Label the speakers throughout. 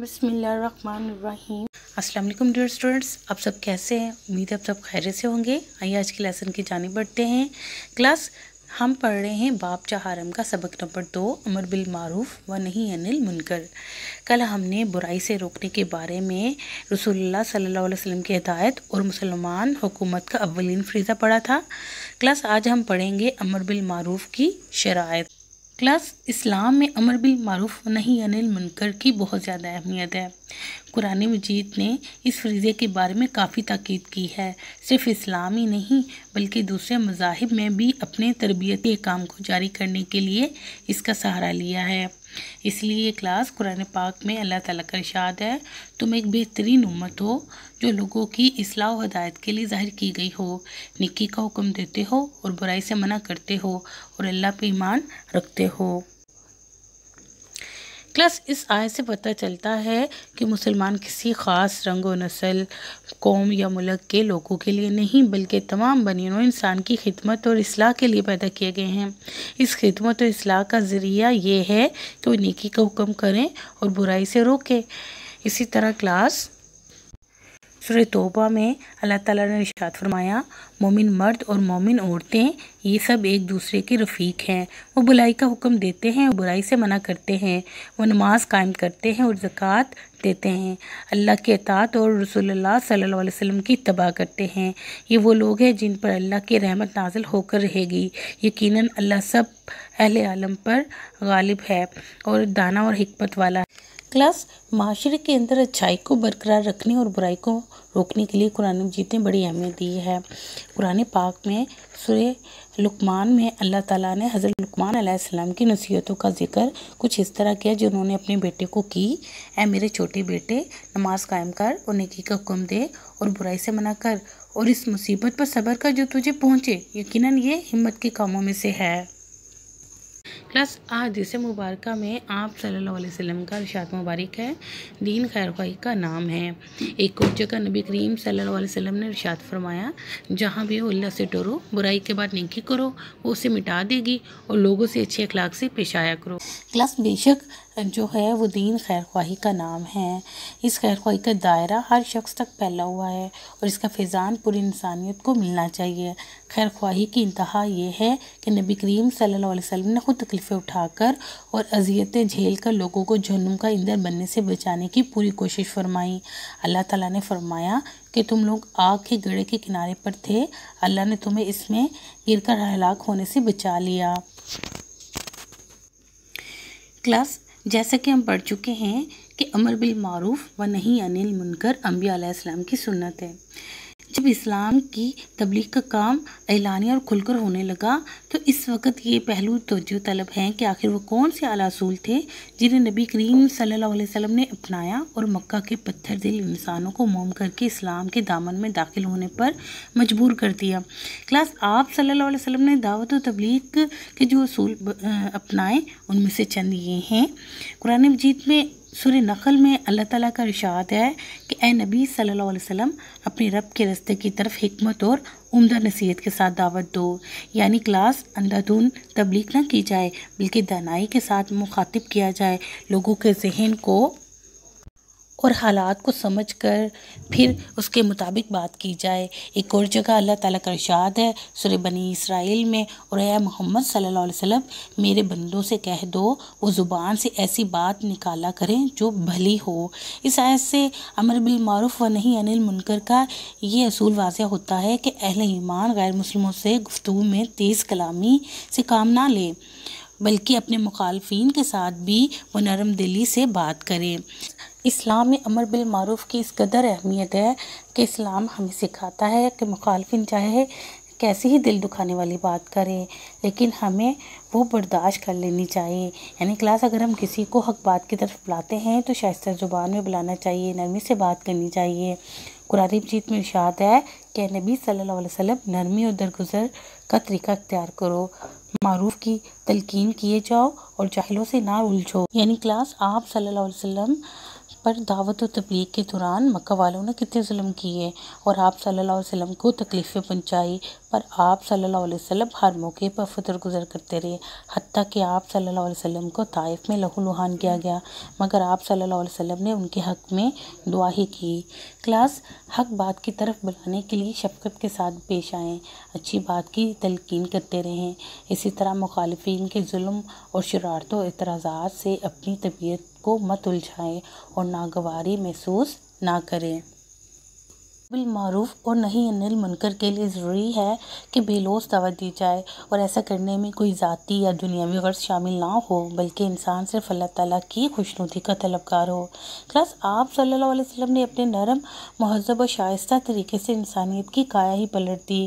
Speaker 1: बसमीम अस्सलाम dear students आप सब कैसे हैं उम्मीद है आप सब खैर से होंगे आइए आज के लेसन की जानी बढ़ते हैं क्लास हम पढ़ रहे हैं बाप चाहारम का सबक नंबर दो अमर बिल मारूफ व नहीं अनिल मुनकर कल हमने बुराई से रोकने के बारे में रसोल्ला सल्ला वसलम की हदायत और मुसलमान हुकूमत का अवलिन फरीज़ा पढ़ा था क्लास आज हम पढ़ेंगे अमर बिल मारूफ की शरात क्लास इस्लाम में अमर बिल मारूफ नहीं अनिल मुनकर की बहुत ज़्यादा अहमियत है कुरान मजीद ने इस फरीज़े के बारे में काफ़ी ताकीद की है सिर्फ इस्लाम ही नहीं बल्कि दूसरे मजाहब में भी अपने तरबियती काम को जारी करने के लिए इसका सहारा लिया है इसलिए क्लास कुरान पाक में अल्लाह ताला का इरशाद है तुम एक बेहतरीन उम्मत हो जो लोगों की असलाह व हदायत के लिए ज़ाहिर की गई हो निक्की का हुक्म देते हो और बुराई से मना करते हो और अल्लाह पर ईमान रखते हो क्लास इस आय से पता चलता है कि मुसलमान किसी ख़ास रंग व नस्ल कौम या मुल्क के लोगों के लिए नहीं बल्कि तमाम बनिनो इंसान की खिदमत और असलाह के लिए पैदा किए गए हैं इस खिदमत और असलाह का ज़रिया ये है कि वो नेकी का हुक्म करें और बुराई से रोकें इसी तरह क्लास सुर तोबा में अल्लाह ताला ने इशाद फरमाया मोमिन मर्द और मोमिन औरतें ये सब एक दूसरे के रफ़ीक हैं वो बुलाई का हुक्म देते हैं और बुराई से मना करते हैं वो नमाज़ कायम करते हैं और ज़क़़त देते हैं अल्लाह के अतात और रसोल्ला सल्ला वसम की तबाह करते हैं ये वो लोग हैं जिन पर अल्लाह की रहमत नाजिल होकर रहेगी यकीन अल्लाह सब अहल आलम पर गालिब है और दाना और हमत वाला है क्लास माशरे के अंदर अच्छाई को बरकरार रखने और बुराई को रोकने के लिए कुरान मजीद ने बड़ी अहमियत दी है कुरान पाक में सुर लुकमान में अल्लाह ताला ने हज़रत लुकमान अलैहिस्सलाम की नसीहतों का जिक्र कुछ इस तरह किया जो उन्होंने अपने बेटे को की ए मेरे छोटे बेटे नमाज कायम कर और नेकी का हुक्म दे और बुराई से मना कर और इस मुसीबत पर सब्र कर जो तुझे पहुँचे यकीनन ये हिम्मत के कामों में से है प्लस हदीस मुबारक में आप सल्लल्लाहु अलैहि वसल्लम का रिशात मुबारक है दीन खैर खाई का नाम है एक और जगह नबी करीम सल्लल्लाहु अलैहि वसल्लम ने रिशात फरमाया जहाँ भी हो अल्लाह से डरो बुराई के बाद नेकी करो वो उसे मिटा देगी और लोगों से अच्छे अखलाक से पेश आया करो प्लस बेशक जो है वो दीन खैर ख्वाही का नाम है इस खैर ख्वाही का दायरा हर शख्स तक फैला हुआ है और इसका फ़िज़ान पूरी इंसानियत को मिलना चाहिए खैर ख्वाही की इंतहा ये है कि नबी करीम सल्लल्लाहु अलैहि वसल्लम ने ख़ुद तकलीफ़ें उठाकर और अजियतें झेल कर लोगों को जहनुम का इंदर बनने से बचाने की पूरी कोशिश फरमाई अल्लाह तला ने फरमाया कि तुम लोग आग के गड़े के किनारे पर थे अल्लाह ने तुम्हें इसमें गिर हलाक होने से बचा लिया क्लास जैसा कि हम पढ़ चुके हैं कि अमर बिल मारूफ व नहीं अनिल मुनकर अम्बिया की सुन्नत है जब इस्लाम की तबलीग का काम ऐलानी और खुलकर होने लगा तो इस वक्त ये पहलू तोजो तलब हैं कि आखिर वो कौन से असूल थे जिन्हें नबी करीम सल्लल्लाहु अलैहि वसल्लम ने अपनाया और मक्का के पत्थर दिल इंसानों को मोम करके इस्लाम के दामन में दाखिल होने पर मजबूर कर दिया क्लास आप सल्ला अलैहि ने दावत और तबलीग के जो असूल अपनाए उनमें से चंद ये हैं कुरान मजीद में सुर नकल में अल्लाह ताला का इशात है कि ए नबी सल्लल्लाहु अलैहि वसल्लम अपने रब के रस्ते की तरफ हमत और उम्दा नसीहत के साथ दावत दो यानी क्लास अंधाधुन तबलीग ना की जाए बल्कि दानाई के साथ मुखातिब किया जाए लोगों के जहन को और हालात को समझ कर फिर उसके मुताबिक बात की जाए एक और जगह अल्लाह ताला का इरशाद है सुर बनी इसराइल में और या मोहम्मद सल्लल्लाहु अलैहि वसल्लम मेरे बंदों से कह दो वो ज़ुबान से ऐसी बात निकाला करें जो भली हो इस आयत से अमर बिलमारूफ़ व नहीं अनिल मुनकर का ये असूल वाजह होता है कि अहल ईमान गैर मुसलमों से गुफ्तु में तेज़ कलामी से काम ना लें बल्कि अपने मुखालफी के साथ भी वो नरम दिली से बात करें इस्लाम में अमर बिल मारूफ की इस कदर अहमियत है कि इस्लाम हमें सिखाता है कि मुखालफिन चाहे कैसी ही दिल दुखाने वाली बात करें लेकिन हमें वो बर्दाश्त कर लेनी चाहिए यानी क्लास अगर हम किसी को हक बात की तरफ बुलाते हैं तो शायस्तर ज़ुबान में बुलाना चाहिए नरमी से बात करनी चाहिए कुरानी जीत में इशात है कि नबी सल्लल्लाहु अलैहि वसल्लम नरमी और दरगुजर का तरीका अख्तियार करो मरूफ की तलकिन किए जाओ और चाहलों से ना उलझो यानी क्लास आप सल्ला वसम पर दावत और तबलीग के दौरान मक्का वालों ने कितने जुल्म किए और आप सल्लल्लाहु अलैहि वसल्लम को तकलीफ़ें पहुंचाई और आप सल्लल्लाहु अलैहि वसल्लम हर मौके पर फितर गुजर करते रहे हती कि आप सल्लल्लाहु अलैहि वसल्लम को ताइफ में लहू लुहान किया गया मगर आप सल्लल्लाहु अलैहि वसल्लम ने उनके हक़ में दुआ ही की क्लास हक बात की तरफ बुलाने के लिए शफकत के साथ पेश आएँ अच्छी बात की तलकिन करते रहें इसी तरह मुखालफी के जुल्म और शरारत इतराज़ात से अपनी तबीयत को मत उलझाएँ और नागवारी महसूस ना करें बिलमूफ और नहीं अनिल मनकर के लिए ज़रूरी है कि बेलोस दवा दी जाए और ऐसा करने में कोई ज़ाती या दुनियावी गर्ज शामिल ना हो बल्कि इंसान सिर्फ अल्लाह ताला की खुशनुदी का तलबगार हो क्लास आप सल्लल्लाहु अलैहि वसल्लम ने अपने नरम महजब और शायस्ता तरीके से इंसानियत की काया ही पलट दी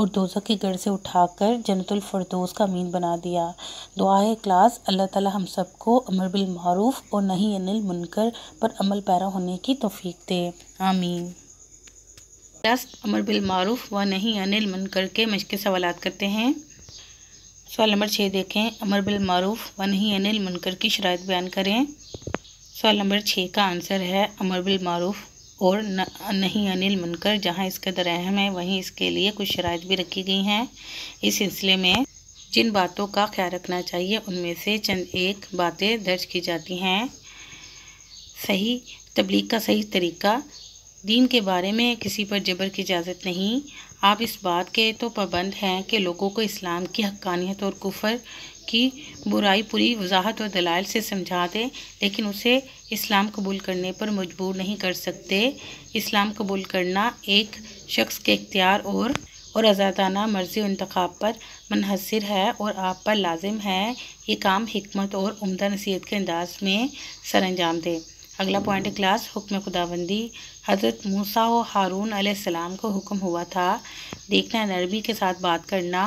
Speaker 1: और दोजा की गढ़ से उठाकर जनतलफरदोस का मीन बना दिया दुआ क्लास अल्लाह ताली हम सबको अमर बिलमूफ और नहीं अनिल मुनकर पर अमल पैरा होने की तोफ़ी दे आमीन प्लस अमर बिलमूफ़ व नहीं अनिल मुनकर के मशक़ सवाल करते हैं सवाल नंबर छः देखें अमर बिलमूफ व नहीं अनिल मुनकर की शरात बयान करें सवाल नंबर छः का आंसर है अमर बिलमूफ़ और न, नहीं अनिल मुनकर जहां इसका दरहम है वहीं इसके लिए कुछ शरात भी रखी गई हैं इस सिलसिले में जिन बातों का ख्याल रखना चाहिए उनमें से चंद एक बातें दर्ज की जाती हैं सही तबलीग का सही तरीका दीन के बारे में किसी पर जबर की इजाज़त नहीं आप इस बात के तो पाबंद हैं कि लोगों को इस्लाम की हक्कानियत और कुफर की बुराई पूरी वजाहत और दलाल से समझा दें लेकिन उसे इस्लाम कबूल करने पर मजबूर नहीं कर सकते इस्लाम कबूल करना एक शख्स के इख्तियार और और आज़ादाना मर्ज़ी इंतखा पर मुनहसर है और आप पर लाजिम है ये काम हमत और उमदा नसीहत के अंदाज में सर अंजाम दें अगला पॉइंट क्लास हुक्म खुदाबंदी हज़रत मूसा व हारून आसमाम को हुक्म हुआ था देखना नरबी के साथ बात करना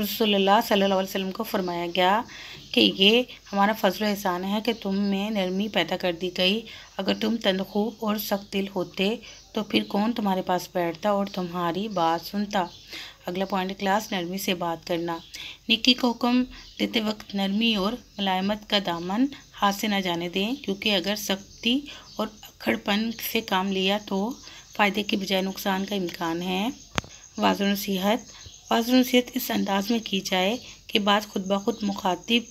Speaker 1: रसोल्ला सल्ला वसम को फरमाया गया कि ये हमारा फजल एहसान है कि तुम में नरमी पैदा कर दी गई अगर तुम तनखूब और सख्त दिल होते तो फिर कौन तुम्हारे पास बैठता और तुम्हारी बात सुनता अगला पॉइंट क्लास नरमी से बात करना निक्की को हुक्म देते वक्त नरमी और मलायमत का दामन हाथ से ना जाने दें क्योंकि अगर सख्ती और अखड़पन से काम लिया तो फ़ायदे के बजाय नुकसान का इम्कान है वाज नसीहत वाज नसीहत इस अंदाज में की जाए कि बात खुद ब खुद मुखातिब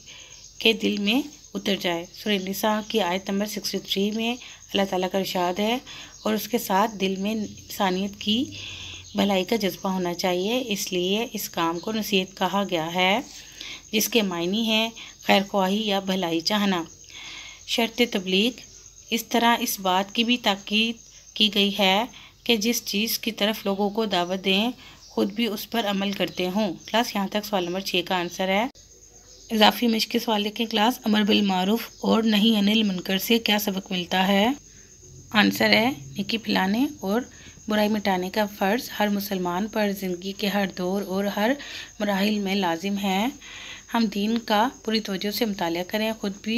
Speaker 1: के दिल में उतर जाए सुरसा की आयत नंबर सिक्सटी थ्री में अल्लाह ताला का इरशाद है और उसके साथ दिल में इंसानियत की भलाई का जज्बा होना चाहिए इसलिए इस काम को नसीहत कहा गया है जिसके मायने हैं खैर ख्वाही या भलाई चाहना शर्त तबलीग इस तरह इस बात की भी ताकीद की गई है कि जिस चीज़ की तरफ लोगों को दावत दें खुद भी उस पर अमल करते हों क्लास यहाँ तक सवाल नंबर छः का आंसर है इजाफी के सवाल के क्लास अमर बिलमूफ़ और नहीं अनिल मुनकर से क्या सबक मिलता है आंसर है निकी पिलाने और बुराई मिटाने का फ़र्ज़ हर मुसलमान पर ज़िंदगी के हर दौर और हर मराहल में लाजिम है हम दीन का पूरी तोजो से मुताल करें ख़ुद भी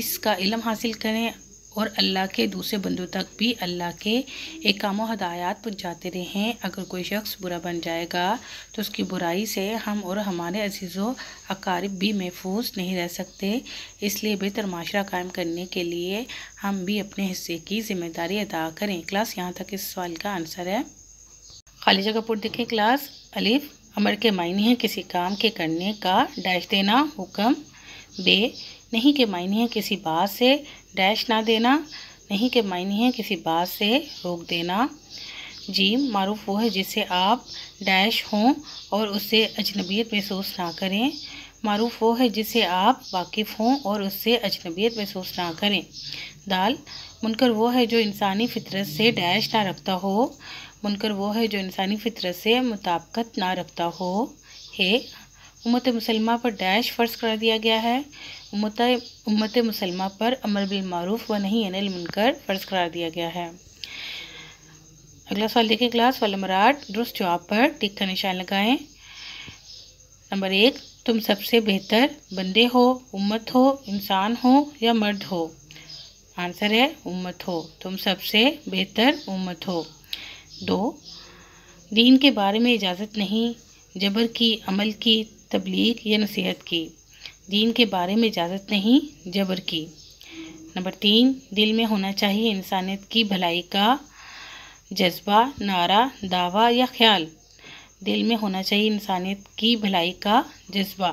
Speaker 1: इसका इलम हासिल करें और अल्लाह के दूसरे बंदों तक भी अल्लाह के एक एकाम हदायत पहुँचाते रहें अगर कोई शख्स बुरा बन जाएगा तो उसकी बुराई से हम और हमारे अजीज़ों अकारब भी महफूज नहीं रह सकते इसलिए बेहतर माशरा कायम करने के लिए हम भी अपने हिस्से की ज़िम्मेदारी अदा करें क्लास यहाँ तक इस सवाल का आंसर है खाली जगह पर देखें क्लास अलिफ अमर के मायने हैं किसी काम के करने का डैश देना हुक्म बे नहीं के मायने हैं किसी बात से डैश ना देना नहीं के मायने हैं किसी बात से रोक देना जीम मारूफ वो है जिसे आप डैश हों और उससे अजनबीत महसूस ना करें मारूफ वो है जिसे आप वाकिफ़ हों और उससे अजनबीत महसूस ना करें दाल मुनकर वो है जो इंसानी फितरत से डैश ना रखता हो मुनकर वो है जो इंसानी फितरत से मुताबकत ना रखता हो है उमत मुसलमा पर डैश फ़र्ज करा दिया गया है उमत उमत मुसलमा पर अमर बिलमूफ व नहीं अनिल मुनकर फ़र्ज करार दिया गया है अगला सवाल देखिए क्लास नंबर आठ दुरुस्त जवाब पर टिक का निशान लगाएं नंबर एक तुम सबसे बेहतर बंदे हो उम्मत हो इंसान हो या मर्द हो आंसर है उम्मत हो तुम सबसे बेहतर उम्मत हो दो दीन के बारे में इजाज़त नहीं जबर की अमल की तबलीग या नसीहत की दीन के बारे में इजाज़त नहीं जबर की नंबर तीन दिल में होना चाहिए इंसानियत की भलाई का जज्बा नारा दावा या ख्याल दिल में होना चाहिए इंसानियत की भलाई का जज्बा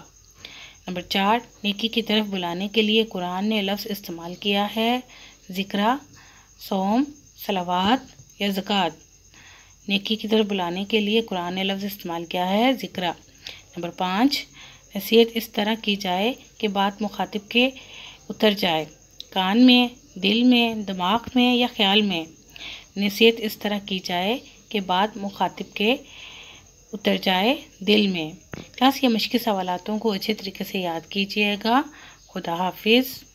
Speaker 1: नंबर चार नेकी की तरफ बुलाने के लिए कुरान ने लफ्ज़ इस्तेमाल किया है ज़िक्रा सोम सलावात या ज़क़़त नेकी की तरफ बुलाने के लिए कुरान ने लफ्ज़ इस्तेमाल किया है ज़िक्रा नंबर पाँच नसीहत इस तरह की जाए कि बात मुखातिब के उतर जाए कान में दिल में दिमाग में या ख्याल में नसीहत इस तरह की जाए कि बात मुखातिब के उतर जाए दिल में क्लास के मुश्किल सवालों को अच्छे तरीके से याद कीजिएगा खुदा हाफिज़